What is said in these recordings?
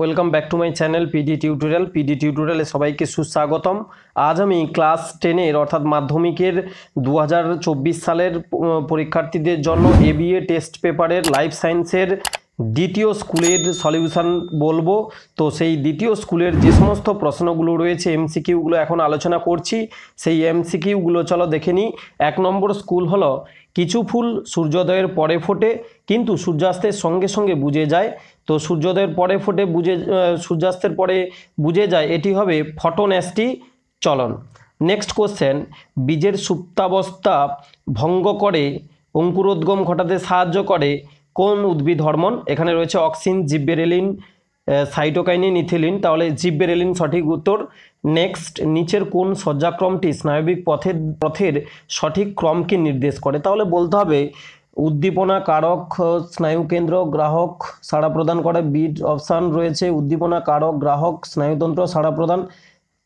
welcome back to my channel PD tutorial PD টিউটোরিয়ালে সবাইকে সুস্বাগতম আজ আমি ক্লাস টেনের অর্থাৎ মাধ্যমিকের দু সালের পরীক্ষার্থীদের জন্য এ টেস্ট পেপারের লাইফ সায়েন্সের দ্বিতীয় স্কুলের সলিউশন বলবো তো সেই দ্বিতীয় স্কুলের যে সমস্ত প্রশ্নগুলো রয়েছে এমসিকিউগুলো এখন আলোচনা করছি সেই এমসিকিউগুলো চলো দেখে নিই এক নম্বর স্কুল হলো কিছু ফুল সূর্যোদয়ের পরে ফোটে কিন্তু সূর্যাস্তের সঙ্গে সঙ্গে বুঝে যায় তো সূর্যোদয়ের পরে ফোটে বুঝে সূর্যাস্তের পরে বুঝে যায় এটি হবে ফটোন্যাস্টি চলন নেক্সট কোশ্চেন বীজের সুপ্তাবস্থা ভঙ্গ করে অঙ্কুরোদ্গম ঘটাতে সাহায্য করে কোন উদ্ভিদ হরমোন এখানে রয়েছে অক্সিন জিব্বেরেলিন সাইটোকাইনিন ইথিলিন তাহলে জিব্বেরেলিন সঠিক উত্তর নেক্সট নিচের কোন শয্যাক্রমটি স্নায়বিক পথের পথের সঠিক ক্রমকে নির্দেশ করে তাহলে বলতে হবে উদ্দীপনা কারক স্নায়ুকেন্দ্র গ্রাহক সাড়া প্রদান করে বিট অপশান রয়েছে উদ্দীপনা কারক গ্রাহক স্নায়ুতন্ত্র সাড়া প্রদান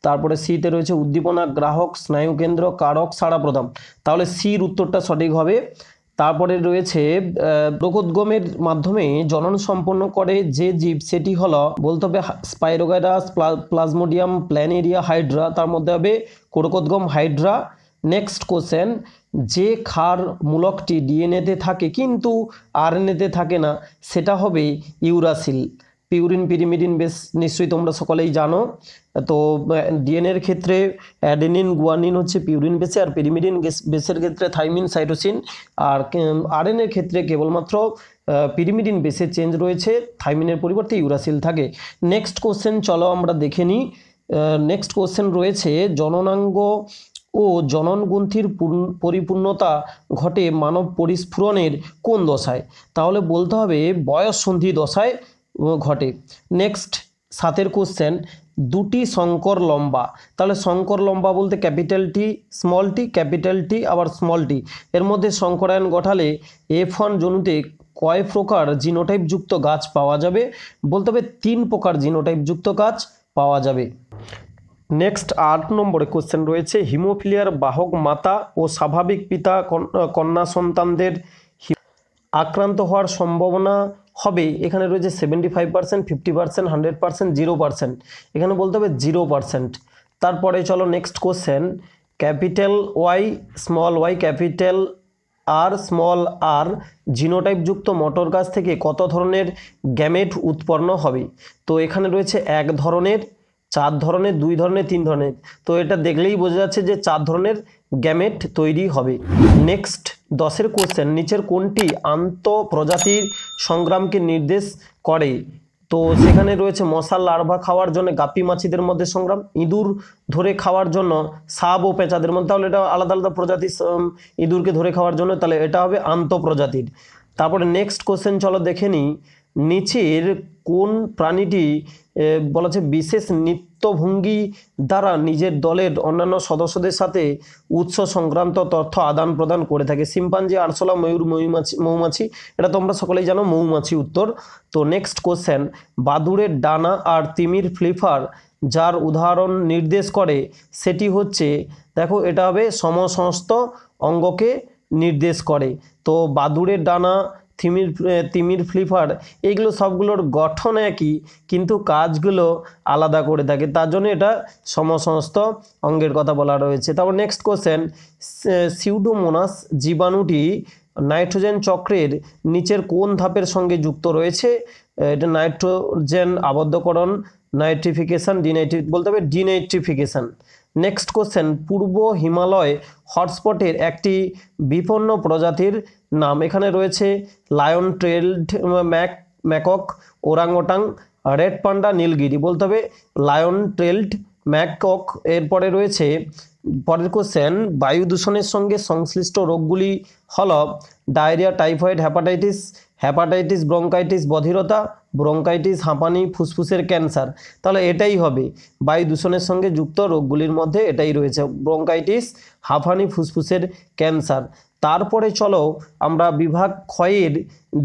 তারপরে সিতে রয়েছে উদ্দীপনা গ্রাহক স্নায়ুকেন্দ্র কারক সাড়া প্রদান তাহলে সির উত্তরটা সঠিক হবে তারপরে রয়েছে প্রকোদ্গমের মাধ্যমে জনন সম্পন্ন করে যে জীব সেটি হল বলতে হবে স্পাইরোগাইরাস প্লাজমোডিয়াম প্ল্যানেরিয়া হাইড্রা তার মধ্যে হবে কোরকোদ্গম হাইড্রা নেক্সট কোশ্চেন যে খার মূলকটি ডিএনএতে থাকে কিন্তু আরএনএতে থাকে না সেটা হবে ইউরাসিল পিউরিন পিরিমিডিন বেশ নিশ্চয়ই তোমরা সকলেই জানো তো ডিএনএর ক্ষেত্রে অ্যাডেনিন গুয়ানিন হচ্ছে পিউরিন বেসে আর পিরিমিডিন বেসের ক্ষেত্রে থাইমিন সাইটোসিন আর আরএনএর ক্ষেত্রে কেবলমাত্র পিরিমিডিন বেসে চেঞ্জ রয়েছে থাইমিনের পরিবর্তে ইউরাসিল থাকে নেক্সট কোশ্চেন চলো আমরা দেখে নিই নেক্সট কোশ্চেন রয়েছে জননাঙ্গ ও জননগ্রন্থির পরিপূর্ণতা ঘটে মানব পরিস্ফুরণের কোন দশায় তাহলে বলতে হবে বয়ঃসন্ধি দশায় ঘটে নেক্সট সাতের কোশ্চেন দুটি শঙ্কর লম্বা তাহলে শঙ্কর লম্বা বলতে ক্যাপিটালটি স্মলটি ক্যাপিটালটি আবার স্মলটি এর মধ্যে শঙ্করায়ন ঘটালে এফ ওয়ান জনুতে কয় প্রকার জিনোটাইপযুক্ত গাছ পাওয়া যাবে বলতে হবে তিন প্রকার জিনোটাইপযুক্ত গাছ পাওয়া যাবে নেক্সট আট নম্বরে কোশ্চেন রয়েছে হিমোফিলিয়ার বাহক মাতা ও স্বাভাবিক পিতা কন্যা সন্তানদের আক্রান্ত হওয়ার সম্ভাবনা হবে এখানে রয়েছে seventy five percent fifty percent hundred percent zero percent এখানে বলতে হবে জিরো পার্সেন্ট তারপরে চলো next question capital Y small Y capital R small R জিনোটাইপযুক্ত মোটর গাছ থেকে কত ধরনের গ্যামেট উৎপন্ন হবে তো এখানে রয়েছে এক ধরনের চার ধরনের দুই ধরনের তিন ধরনের তো এটা দেখলেই বোঝা যাচ্ছে যে চার ধরনের গ্যামেট তৈরি হবে নেক্সট দশের কোশ্চেন নিচের কোনটি আন্তঃপ্রজাতির সংগ্রামকে নির্দেশ করে তো সেখানে রয়েছে মশার লার্ভা খাওয়ার জন্য গাপি মাছিদের মধ্যে সংগ্রাম ইঁদুর ধরে খাওয়ার জন্য সাপ ও পেঁচাদের মধ্যে তাহলে এটা আলাদা আলাদা প্রজাতি ইঁদুরকে ধরে খাওয়ার জন্য তাহলে এটা হবে আন্তঃপ্রজাতির তারপরে নেক্সট কোশ্চেন চলো দেখে নিই নিচের কোন প্রাণীটি বলা হচ্ছে বিশেষ নিত্যভঙ্গি দ্বারা নিজের দলের অন্যান্য সদস্যদের সাথে উৎস সংক্রান্ত তথ্য আদান প্রদান করে থাকে সিম্পাঞ্জি আরশোলা ময়ূর মৌমাছি মৌমাছি এটা তোমরা সকলেই জানো মৌমাছি উত্তর তো নেক্সট কোশ্চেন বাদুরের ডানা আর তিমির ফ্লিফার যার উদাহরণ নির্দেশ করে সেটি হচ্ছে দেখো এটা হবে সমস্ত অঙ্গকে নির্দেশ করে তো বাদুরের ডানা থিমির তিমির ফ্লিফার এগুলো সবগুলোর গঠন একই কিন্তু কাজগুলো আলাদা করে থাকে তার জন্য এটা সমসমস্ত অঙ্গের কথা বলা রয়েছে তারপর নেক্সট কোশ্চেন সিউডোমোনাস জীবাণুটি নাইট্রোজেন চক্রের নিচের কোন ধাপের সঙ্গে যুক্ত রয়েছে এটা নাইট্রোজেন আবদ্ধকরণ নাইট্রিফিকেশান ডিনাইট্রি বলতে হবে ডিনাইট্রিফিকেশান নেক্সট কোশ্চেন পূর্ব হিমালয় হটস্পটের একটি বিপন্ন প্রজাতির নাম এখানে রয়েছে lion tailed mac macaque orangutan red panda Nilgiri বলতে হবে লায়ন ট্রেলড ম্যাকক এরপরে রয়েছে পরের কোশ্চেন বায়ু দূষণের সঙ্গে সংশ্লিষ্ট রোগগুলি হল diarrhoea typhoid hepatitis hepatitis bronchitis বধিরতা ব্রঙ্কাইটিস হাঁপানি ফুসফুসের ক্যান্সার তাহলে এটাই হবে বায়ু দূষণের সঙ্গে যুক্ত রোগগুলির মধ্যে এটাই রয়েছে ব্রঙ্কাইটিস হাঁপানি ফুসফুসের ক্যান্সার তারপরে চলো আমরা বিভাগ ক্ষয়ের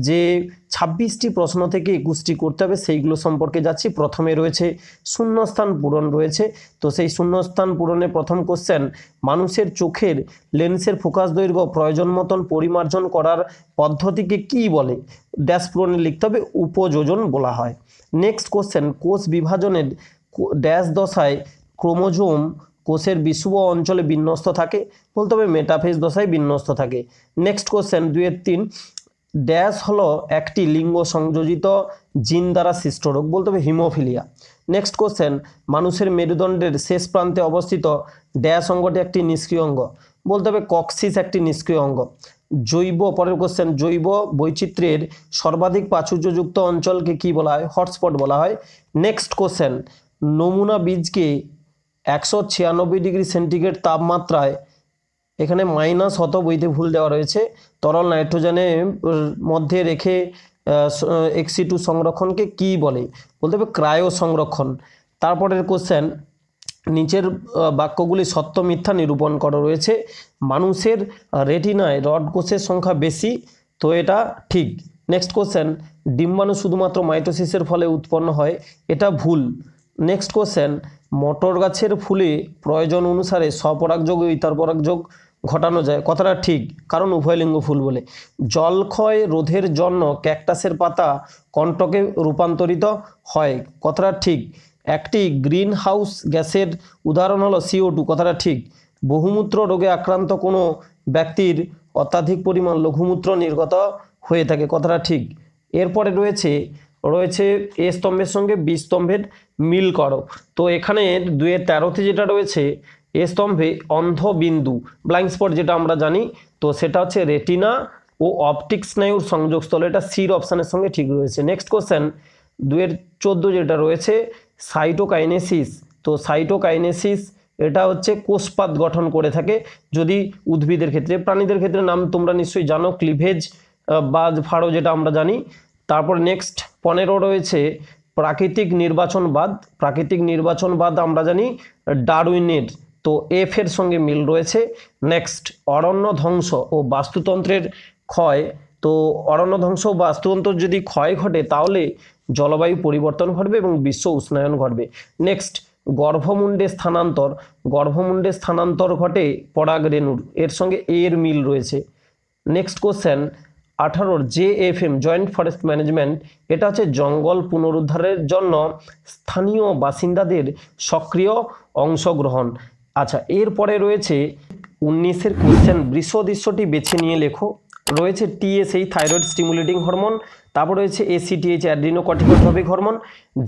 যে ছাব্বিশটি প্রশ্ন থেকে একুশটি করতে হবে সেইগুলো সম্পর্কে যাচ্ছি প্রথমে রয়েছে শূন্যস্থান পূরণ রয়েছে তো সেই শূন্যস্থান পূরণে প্রথম কোশ্চেন মানুষের চোখের লেন্সের ফোকাস দৈর্ঘ্য প্রয়োজন মতন পরিমার্জন করার পদ্ধতিকে কি বলে ড্যাশ পূরণে লিখতে হবে উপযোজন বলা হয় নেক্সট কোশ্চেন কোষ বিভাজনের ড্যাশ দশায় ক্রোমোজোম কোষের বিশুভ অঞ্চলে বিন্যস্ত থাকে বলতে হবে মেটাফেজ দশায় বিন্যস্ত থাকে নেক্সট কোশ্চেন দুয়ের তিন ড্যাশ হলো একটি লিঙ্গ সংযোজিত জিন দ্বারা সৃষ্ট রোগ বলতে হবে হিমোফিলিয়া নেক্সট কোশ্চেন মানুষের মেরুদণ্ডের শেষ প্রান্তে অবস্থিত ড্যাশ অঙ্গটি একটি নিষ্ক্রিয় অঙ্গ বলতে হবে কক্সিস একটি নিষ্ক্রিয় অঙ্গ জৈব পরের কোশ্চেন জৈব বৈচিত্র্যের সর্বাধিক প্রাচুর্যযুক্ত অঞ্চলকে কি বলা হয় হটস্পট বলা হয় নেক্সট কোশ্চেন নমুনা বীজকে একশো ছিয়ানব্বই ডিগ্রি সেন্টিগ্রেড তাপমাত্রায় এখানে মাইনাস হত বইতে ভুল দেওয়া রয়েছে তরল নাইট্রোজেনের মধ্যে রেখে এক্সি টু সংরক্ষণকে কি বলে বলতে হবে ক্রায়ো সংরক্ষণ তারপরের কোশ্চেন নিচের বাক্যগুলি সত্য মিথ্যা নিরূপণ করা রয়েছে মানুষের রেটিনায় রড কোষের সংখ্যা বেশি তো এটা ঠিক নেক্সট কোশ্চেন ডিম্বাণু শুধুমাত্র মাইটোসিসের ফলে উৎপন্ন হয় এটা ভুল নেক্সট কোশ্চেন মটর গাছের ফুলে প্রয়োজন অনুসারে স্বপরাগযোগ ও ইতরপরাগযোগ ঘটানো যায় কথাটা ঠিক কারণ উভয়লিঙ্গ ফুল বলে জলক্ষয় রোধের জন্য ক্যাকটাসের পাতা কণ্ঠকে রূপান্তরিত হয় কথাটা ঠিক একটি গ্রিন হাউস গ্যাসের উদাহরণ হলো সিও টু কথাটা ঠিক বহুমূত্র রোগে আক্রান্ত কোনো ব্যক্তির অত্যাধিক পরিমাণ লঘুমূত্র নির্গত হয়ে থাকে কথাটা ঠিক এরপরে রয়েছে রয়েছে এ স্তম্ভের সঙ্গে বি স্তম্ভের মিল করো তো এখানে দুয়ের তেরোতে যেটা রয়েছে এ স্তম্ভে অন্ধবিন্দু ব্লাইন্ড স্পট যেটা আমরা জানি তো সেটা হচ্ছে রেটিনা ও অপটিক স্নায়ুর সংযোগস্থল এটা সির অপশানের সঙ্গে ঠিক রয়েছে নেক্সট কোয়েশ্চেন দুয়ের চোদ্দো যেটা রয়েছে সাইটোকাইনেসিস তো সাইটোকাইনেসিস এটা হচ্ছে কোষপাত গঠন করে থাকে যদি উদ্ভিদের ক্ষেত্রে প্রাণীদের ক্ষেত্রে নাম তোমরা নিশ্চয়ই জানো ক্লিভেজ বা ফাড়ো যেটা আমরা জানি তারপর নেক্সট পনেরো রয়েছে প্রাকৃতিক নির্বাচনবাদ প্রাকৃতিক নির্বাচনবাদ আমরা জানি ডারউইনের তো এফ এর সঙ্গে মিল রয়েছে নেক্সট অরণ্য ধ্বংস ও বাস্তুতন্ত্রের ক্ষয় তো অরণ্য ধ্বংস ও বাস্তুতন্ত্র যদি ক্ষয় ঘটে তাহলে জলবায়ু পরিবর্তন ঘটবে এবং বিশ্ব উষ্ণায়ন ঘটবে নেক্সট গর্ভমুণ্ডে স্থানান্তর গর্ভমুণ্ডে স্থানান্তর ঘটে পরাগ রেণুর এর সঙ্গে এর মিল রয়েছে নেক্সট কোশ্চেন আঠারোর J F M joint forest management এটা হচ্ছে জঙ্গল পুনরুদ্ধারের জন্য স্থানীয় বাসিন্দাদের সক্রিয় অংশগ্রহণ আচ্ছা এরপরে রয়েছে উনিশের কোয়েশ্চেন বৃষ দৃশ্যটি বেছে নিয়ে লেখো রয়েছে টিএসএই থাইরয়েড স্টিমুলেটিং হরমোন তারপর রয়েছে ACTH adrenocorticotropic hormone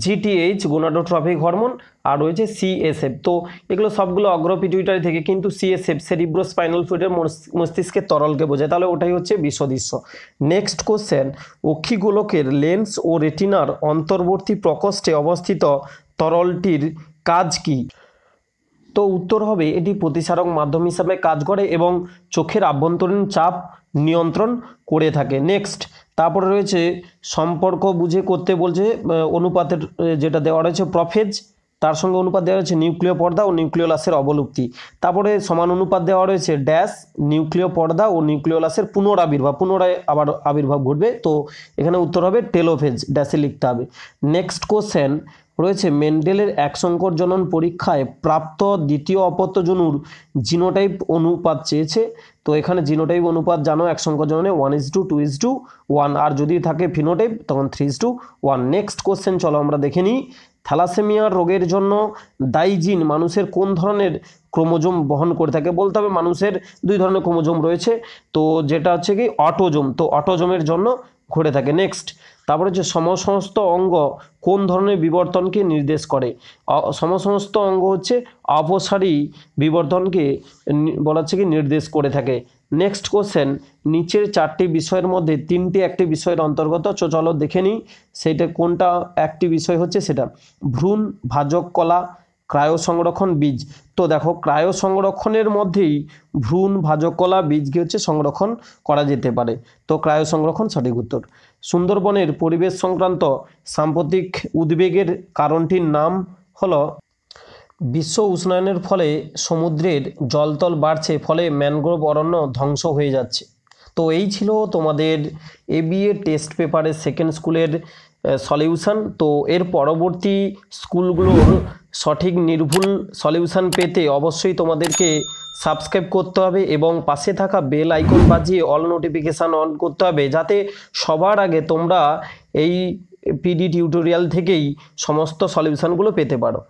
GTH gonadotropic hormone আর রয়েছে সিএসএফ তো এগুলো সবগুলো অগ্রপিটুইটারি থেকে কিন্তু সিএসএফ সেরিব্রো স্পাইনাল ফ্লুইডের মস্তিষ্কের তরলকে বোঝায় তাহলে ওটাই হচ্ছে বিশ্বদৃশ্য নেক্সট কোশ্চেন অক্ষিগোলকের লেন্স ও রেটিনার অন্তর্বর্তী প্রকোষ্ঠে অবস্থিত তরলটির কাজ কী তো উত্তর হবে এটি প্রতিসারক মাধ্যম হিসাবে কাজ করে এবং চোখের আভ্যন্তরীণ চাপ নিয়ন্ত্রণ করে থাকে নেক্সট তারপরে রয়েছে সম্পর্ক বুঝে করতে বলছে অনুপাতের যেটা দেওয়া রয়েছে প্রফেজ তার সঙ্গে অনুপাত দেওয়া রয়েছে নিউক্লিয় পর্দা ও নিউক্লিয়লাসের অবলুপ্তি তারপরে সমান অনুপাত দেওয়া রয়েছে ড্যাশ নিউক্লিয় পর্দা ও নিউক্লিয়লাসের পুনরাবির্ভাব পুনরায় আবার আবির্ভাব ঘটবে তো এখানে উত্তর হবে টেলোফেজ ড্যাশে লিখতে হবে নেক্সট কোশ্চেন রয়েছে মেন্ডেলের এক সংকর জনন পরীক্ষায় প্রাপ্ত দ্বিতীয় অপত্য জনুর জিনোটাইপ অনুপাত চেয়েছে তো এখানে জিনোটাইপ অনুপাত জানো এক সংকর জননে one is to two is to one আর যদি থাকে ফিনোটাইপ তখন three is to one next question চলো আমরা দেখে নিই থ্যালাসেমিয়া রোগের জন্য দাইজিন মানুষের কোন ধরনের ক্রোমোজোম বহন করে থাকে বলতে হবে মানুষের দুই ধরনের ক্রোমোজোম রয়েছে তো যেটা হচ্ছে কি অটোজোম তো অটোজোমের জন্য ঘটে থাকে নেক্সট তারপরে হচ্ছে সমসমস্ত অঙ্গ কোন ধরনের বিবর্তনকে নির্দেশ করে সমসমস্ত অঙ্গ হচ্ছে অপসারী বিবর্তনকে বলা হচ্ছে কি নির্দেশ করে থাকে নেক্সট কোশ্চেন নিচের চারটি বিষয়ের মধ্যে তিনটি একটি বিষয়ের অন্তর্গত চলো দেখে নিই সেটা কোনটা একটি বিষয় হচ্ছে সেটা ভ্রূণ ভাজক কলা ক্রায়ো সংরক্ষণ বীজ তো দেখো ক্রায়ো সংরক্ষণের মধ্যেই ভ্রূণ ভাজকলা বীজকে হচ্ছে সংরক্ষণ করা যেতে পারে তো ক্রায়ো সংরক্ষণ সঠিক উত্তর সুন্দরবনের পরিবেশ সংক্রান্ত সাম্প্রতিক উদ্বেগের কারণটির নাম হলো বিশ্ব উষ্ণায়নের ফলে সমুদ্রের জলতল বাড়ছে ফলে ম্যানগ্রোভ অরণ্য ধ্বংস হয়ে যাচ্ছে তো এই ছিল তোমাদের এবিএ টেস্ট পেপারের সেকেন্ড স্কুলের সলিউশন তো এর পরবর্তী স্কুলগুলোর সঠিক নির্ভুল সলিউশান পেতে অবশ্যই তোমাদেরকে সাবস্ক্রাইব করতে হবে এবং পাশে থাকা বেল আইকন বাজিয়ে অল নোটিফিকেশান অন করতে হবে যাতে সবার আগে তোমরা এই পিডি টিউটোরিয়াল থেকেই সমস্ত সলিউশানগুলো পেতে পারো